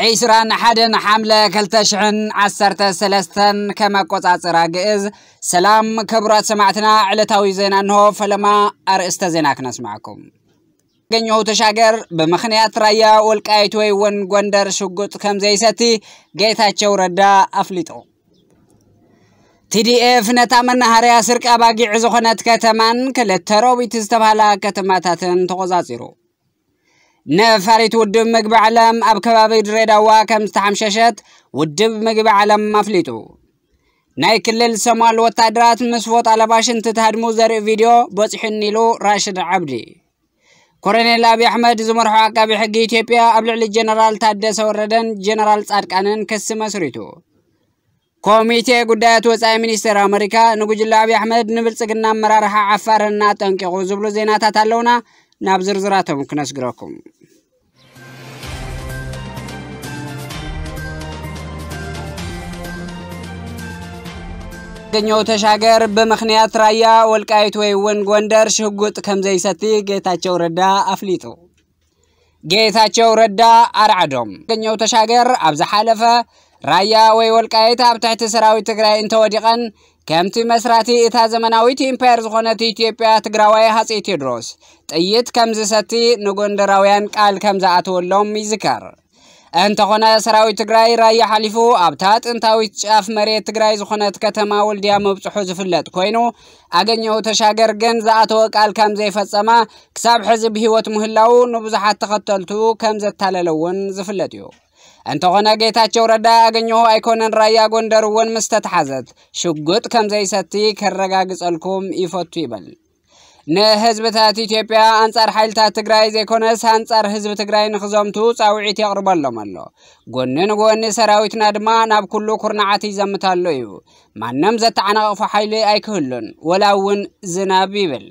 عشران حدن حملة كالتشعن عسرت سلستن كما قطع تراجئز سلام كبرات سمعتنا على تاوي هو فلما أرست زيناك نسمعكم جنيو تشاجر بمخنيات رايا والكايتوي ون قندر شقوت كم زي ستي جيتا تشوردا أفليتو TDF نتامن هريا أسرق أباقي عزوخنات كتمان كالتروبي تستبهلا كتماتاتن توقزازيرو ንፋሪት ውድብ ምግቢ ዓለም ኣብ ከባቢ ድሬዳዋ ከም ዝተሓምሸሸት ውድብ ምግቢ ዓለም ኣፍሊጡ ናይ ክልል ሶማል ወታደራት ምስ ፎጣ ለባሽ እንትተሃድሙ ዘርኢ ቪድዮ በፂሑኒ ኢሉ ራሽድ ዓብዲ ኮሎኔል ኣብዪ ኣሕመድ ዝመርሖ ዓቃቢ ሕጊ ኢትዮጵያ ኣብ ልዕሊ ጀነራል ታደሰ ወረደን ጀነራል ጻድቃንን ክሲ መስሪቱ ኮሚቴ ጉዳያት ወፃኢ ሚኒስቴር ኣሜሪካ ንጉጅለ ኣብዪ ኣሕመድ ንብልጽግና ኣመራርሓ ዓፋርና ጠንቂቑ ዝብሉ ዜናታት ኣለውና ናብ ዝርዝራቶም ክነስግረኩም ገኘው ተሻገር ብምኽንያት ራያ ወልቃይት ወይ እውን ጎንደር ሽጉጥ ከም ዘይሰቲ ጌታቸው ረዳ ኣፍሊጡ ጌታቸው ረዳ ኣርዓዶም ገኘው ተሻገር ኣብ ዝሓለፈ ራያ ወይ ወልቃይት ኣብ ትሕቲ ሰራዊት ትግራይ እንተወዲቐን ከምቲ መስራቲ እታ ዘመናዊት ኢምፓየር ዝኾነት ኢትዮጵያ ትግራዋይ ሃፀይ ቴድሮስ تيت كمز ستي نغندر اوين قال كمز اتولوم ميزكار انت خونا سراوي تقرأي راي حليفو ابتات انتاوي تشاف مريت تقرأي زخونا تكتما والديا مبتحو زفلت كوينو اغن يهو تشاگر جنز اتوك قال كمز يفتسما كساب حزب هيوت مهلاو نبزح تقتلتو كمز التاللون زفلتيو انت خونا جيتا چوردا اغن يهو ايكونن راي اغندر ون مستتحزت شو قد كمز يستي كرقاق سألكم يفتو يبل ንህዝብታት ኢትዮጵያ ኣንጻር ሓይልታት ትግራይ ዘይኮነስ ኣንጻር ህዝቢ ትግራይ ንክዘምቱ ጻውዒት የቕርበሎም ኣሎ ጎኒ ንጎኒ ሰራዊትና ድማ ናብ ኩሉ ኩርናዓት ይዘምታሎ እዩ ማንም ዘተዓናቕፎ ሓይሊ ኣይክህሉን ወላ እውን ዝናብ ይብል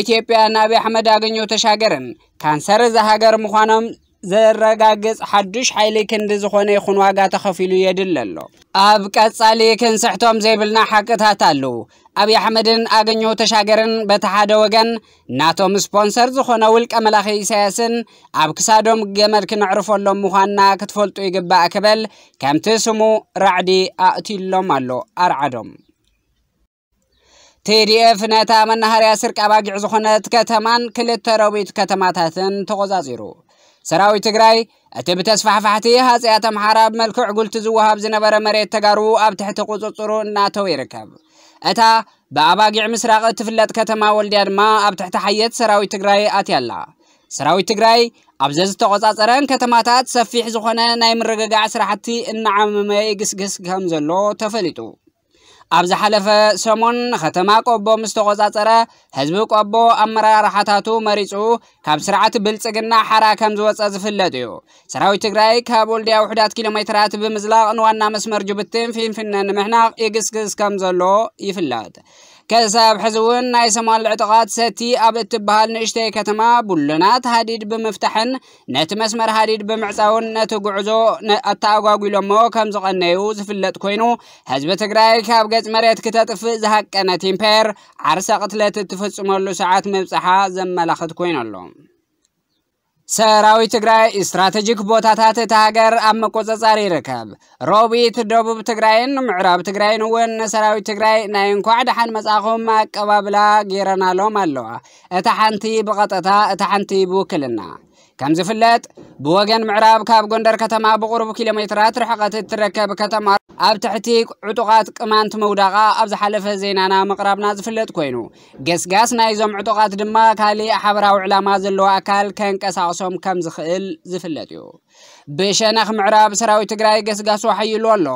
ኢትዮጵያ ንኣብዪ ኣሕመድ ኣገኘሁ ተሻገርን ካንሰር ዝሃገር ምዃኖም ዘረጋግጽ ሓዱሽ ሓይሊ ክንዲ ዝኾነ ይኹን ዋጋ ተኸፊሉ የድል ኣሎ ኣብ ቀጻሊ ክንስሕቶም ዘይብልና ሓቅታት ኣለዉ ኣብዪ ኣሕመድን ኣገኘሁ ተሻገርን በቲ ሓደ ወገን ናቶም ስፖንሰር ዝኾነ ውልቀ መላኺ ኢሳያስን ኣብ ክሳዶም ገመድ ክነዕርፈሎም ምዃንና ክትፈልጡ ይግባእ ክበል ከምቲ ስሙ ራዕዲ ኣእትሎም ኣሎ ኣርዓዶም ቲዲኤፍ ነታ መናሃርያ ስርቂ ኣባጊዕ ዝኾነት ከተማን ክልተ ረቢት ከተማታትን ተቆጻጺሩ سراوي تغراي اتي بتسفح فحتي هاسي اتم حراب ملكع قلت زوهاب زنبرا مريت تقارو اب تحت قوزو صرو ناتو يركب اتا باباقيع مسراق تفلت كتما والديان ما اب تحت حيات سراوي تغراي اتي اللا سراوي تغراي اب زيزتو قصاص ران كتماتات سفيح زخنا نايم رقاق عسر حتي ان عمي قس قس قمزلو تفلتو ابز حلف سمون ختما قبو مستغزاتر هزبو قبو امرا رحاتاتو مريسو كاب سرعات بلسقنا حرا كمزوات ازفلاتيو سراوي تقرأي كابول دي اوحدات كيلومترات بمزلاغ نوانا مسمر جبتين فين فنان محناق اقس قس كمزلو يفلات كساب حزون ناي سمال الاعتقاد ستي أبت بهال نشتي كتما بلنات هديد بمفتحن نت مسمر هديد بمعصاون نت قعزو التاقاقي مو كم في اللت كوينو حزب تقرأي كاب قد مريت كتتف زهك أنا إمبير عرسا قتلت تفت سمالو ساعات مبسحا ملاخد كوينو اللهم ሰራዊት ትግራይ ስትራቴጂክ ቦታታት እቲ ሃገር ኣብ መቆፀፃሪ ይርከብ ሮቢት ደቡብ ትግራይን ምዕራብ ትግራይን እውን ንሰራዊት ትግራይ ናይ እንኳዕ ድሓን መጻእኹም ኣቀባብላ ገይረናሎም ኣለዋ እታ ሓንቲ ብቐጥታ እታ ሓንቲ ብውክልና كم زفلت بوغن معراب كاب غندر كتما بغرب كيلومترات رحقت تركب كتما اب تحتيك عطوقات كمانت مودغا اب زين أنا مقربنا زفلت كوينو قس نايزم نايزوم عطوقات دما كالي حبرا وعلا مازلو أكل كنك اساسوم كم زخيل زفلت يو ብሸነኽ ምዕራብ ሰራዊት ትግራይ ገስጋሱ ሓይሉ ኣሎ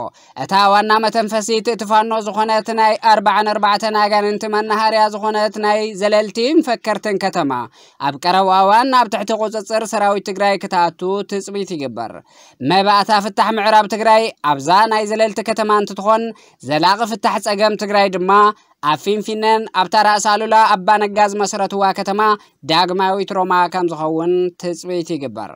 እታ ዋና መተንፈሲት እቲ ፋኖ ዝኾነት ናይ 44 ኣጋንንቲ መናሃርያ ዝኾነት ናይ ዘለልቲ መፈከርትን ከተማ ኣብ ቀረባ እዋን ናብ ትሕቲ ቁፅፅር ሰራዊት ትግራይ ክትኣቱ ትፅቢት ይግበር መባእታ ፍታሕ ምዕራብ ትግራይ ኣብዛ ናይ ዘለልቲ ከተማ እንትትኾን ዘላቒ ፍታሕ ፀገም ትግራይ ድማ ኣብ ፊንፊነን ኣብታ ርእሲ ኣሉላ ኣባነጋ ዝመሰረትዋ ከተማ ዳግማዊት ሮማ ከም ዝኸውን ትፅቢት ይግበር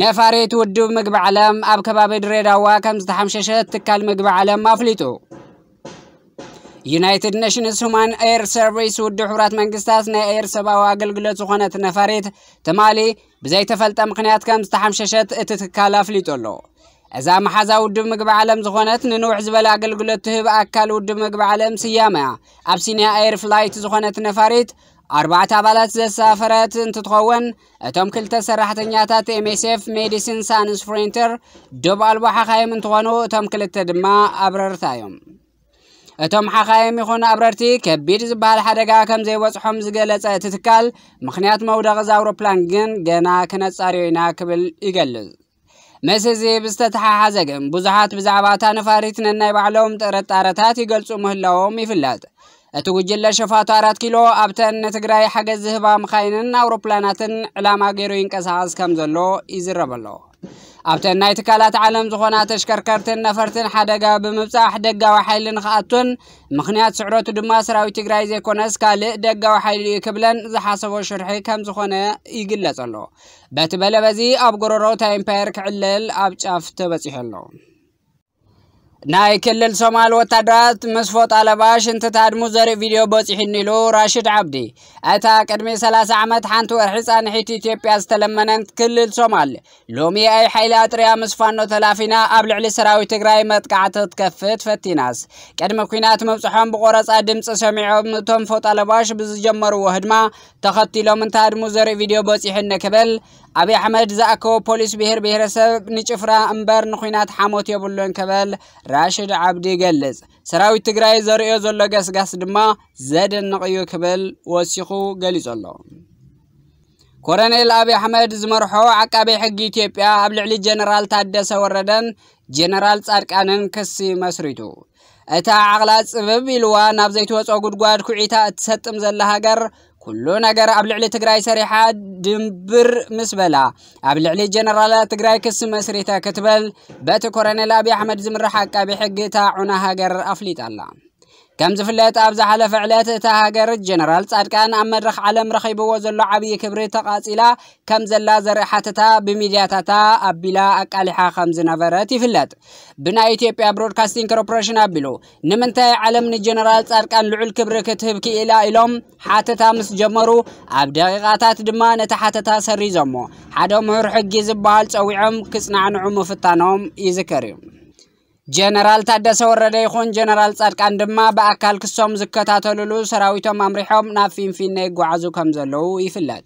ነፋሬት ውድብ ምግቢ ዓለም ኣብ ከባቢ ድሬዳዋ ከም ዝተሓምሸሸት ትካል ምግቢ ዓለም ኣፍሊጡ ዩናይትድ ኔሽንስ ሁማን ኤር ሰርቪስ ውድብ ሕብራት መንግስታት ናይ ኤር ሰብኣዊ ኣገልግሎት ዝኾነት ነፋሬት ትማሊ ብዘይተፈልጠ ምክንያት ከም ዝተሓምሸሸት እቲ ትካል ኣፍሊጡ ኣሎ እዛ መሓዛ ውድብ ምግቢ ዓለም ዝኾነት ንንውሕ ዝበለ ኣገልግሎት ትህብ ኣካል ውድብ ምግቢ ዓለም ስያመያ ኣብ ሲኒያ ኤር ፍላይት ዝኾነት ነፋሪት ኣርባዕተ ኣባላት ዘሳፈረት እንትትኸውን እቶም ክልተ ሰራሕተኛታት ኤምኤስኤፍ ሜዲሲን ሳንስ ፍሬንተር ዶብ ኣልቦ ሓኻይም እንትኾኑ እቶም ክልተ ድማ ኣብረርታ እዮም እቶም ሓኻይም ይኹን ኣብረርቲ ከቢድ ዝበሃል ሓደጋ ከም ዘይበፅሖም ዝገለጸ እቲ ትካል ምክንያት መውደቕ እዚ ኣውሮፕላን ግን ገና ክነጻርዮ ኢና ክብል ይገልጽ ምስ ህዝብ ዝተተሓሓዘ ግን ብዙሓት ብዛዕባ እታ ነፋሪት ነናይ ባዕሎም ጥርጣረታት ይገልጹ ምህላዎም ይፍለጥ እቲ ጉጅለ ሸፋቱ 4 ኪሎ ኣብተን ንትግራይ ሓገዝ ዝህባ መኻይንን ኣውሮፕላናትን ዕላማ ገይሩ ይንቀሳቐስ ከም ዘሎ ይዝረብ ኣሎ ኣብተን ናይ ትካላት ዓለም ዝኾና ተሽከርከርትን ነፈርትን ሓደጋ ብምብፃሕ ደጋዊ ሓይሊ ንክኣቱን ምክንያት ስዕረቱ ድማ ሰራዊት ትግራይ ዘይኮነስ ካልእ ደጋዊ ሓይሊ እዩ ክብለን ዝሓሰቦ ሽርሒ ከም ዝኾነ ይግለጸ ኣሎ በቲ በለበዚ ኣብ ጎረሮ ታይምፓየር ክዕለል ኣብ ጫፍ ተበፂሑ ኣሎ ناي كلل سومال وتدرات مسفوت على باش انت تاد مزر فيديو بوسي حنيلو راشد عبدي اتا اكدمي سلاس عمد حانتو ارحسان حيتي تيبيا استلمنان كلل سومال لومي اي حيلة اتريا مسفانو تلافينا قبل علي سراوي تقراي متقع تتكفت فتيناس كدم كوينات مبسوحان بقورس ادم تسامعو متون فوت على باش بز جمر وهدما تخطي لو من تاد مزر فيديو بوسي حنكبل أبي حمد زأكو بوليس بهر بهر سبب نشفرا أمبر نخينات حموت يبلون كبل راشد عبدي قلز سراوي تقرأي زريو زلو قس قس دما زاد النقيو كبل وسيخو قلز الله ኮረኔል አብይ አሕመድ ዝመርሖ ዓቃቤ ሕጊ ኢትዮጵያ ኣብ ልዕሊ ጀነራል ታደሰ ወረደን ጀነራል ጻድቃንን ክሲ መስሪቱ እታ ዓቕላ ጽብብ ኢልዋ ናብ ዘይትወጾ ጉድጓድ ኩዒታ እትሰጥም ዘላ ሃገር كلو نجر أبل علي تجري سريحة دمبر مسبلا أبل علي جنرال تجري كس مسريتا كتبل بات كورنيل أبي أحمد زمرحك أبي عنا هاجر أفليت الله كمز فلات أبز على فعلات تهاجر الجنرال صار كان أم رخ على مرخي بوز اللعبي كبري تقاتلا كمز اللازر حتتا بمدياتا أبلا أكالحا خمز نفرات فلات بنا إيتيبيا برودكاستين كروبرشن أبلو نمنتا علم الجنرال صار كان لعل كبري كتب كي إلى إلوم حتتا مس جمرو أبدغيغاتا دمان تحتتا سري زمو حدو مهر حقي زبال تسويعم كسنعن عمو فتانوم يذكريم ጀነራል ታደሰ ወረደ ይኹን ጀነራል ጻድቃን ድማ ብኣካል ክሶም ዝከታተልሉ ሰራዊቶም ኣምሪሖም ናብ ፊንፊነ ይጓዓዙ ከም ዘለዉ ይፍለጥ።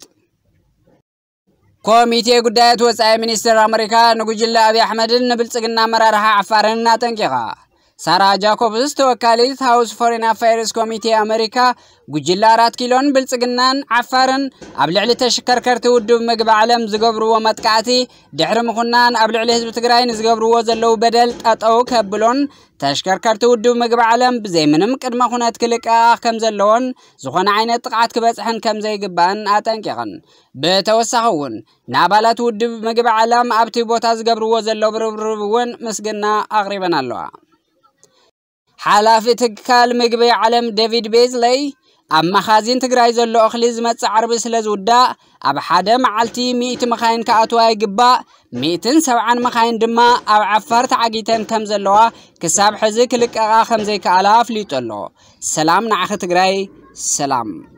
ኮሚቴ ጉዳያት ወፃኢ ሚኒስትር ኣሜሪካ ንጉጅለ ኣብዪ ኣሕመድን ንብልጽግና መራርሓ ዓፋርን ኣጠንቂቓ ሳራ ጃኮብስ ተወካሊት ሃውስ ፎሬን ኣፋይርስ ኮሚቴ ኣሜሪካ ጉጅለ ኣራት ኪሎን ብልጽግናን ዓፋርን ኣብ ልዕሊ ተሽከርከርቲ ውድብ ምግቢ ዓለም ዝገብርዎ መጥቃዕቲ ድሕሪ ምኹናን ኣብ ልዕሊ ህዝቢ ትግራይ ንዝገብርዎ ዘለዉ በደል ጠጠው ከብሎን ተሽከርከርቲ ውድብ ምግቢ ዓለም ብዘይምንም ቅድመ ኩነት ክልቅኣ ከም ዘለዎን ዝኾነ ዓይነት ጥቕዓት ክበፅሕን ከም ዘይግባእን ኣጠንቂቕን ብተወሳኺ እውን ንኣባላት ውድብ ምግቢ ዓለም ኣብቲ ቦታ ዝገብርዎ ዘሎ ብርብርብ እውን ምስግና ኣቕሪበን ኣለዋ حلافی تکال مجبور علم ديفيد بيزلي اما خازین تگرایز لقخلیز مت عرب سلز ودا، اب حدم علتی میت مخاین کاتوای جبا، میتن سوعن مخاین دما، اب عفرت عقیتن تمزلوا، کسب حزیک لک آخم زیک علاف لیتلو. سلام نعخت تگرای، سلام.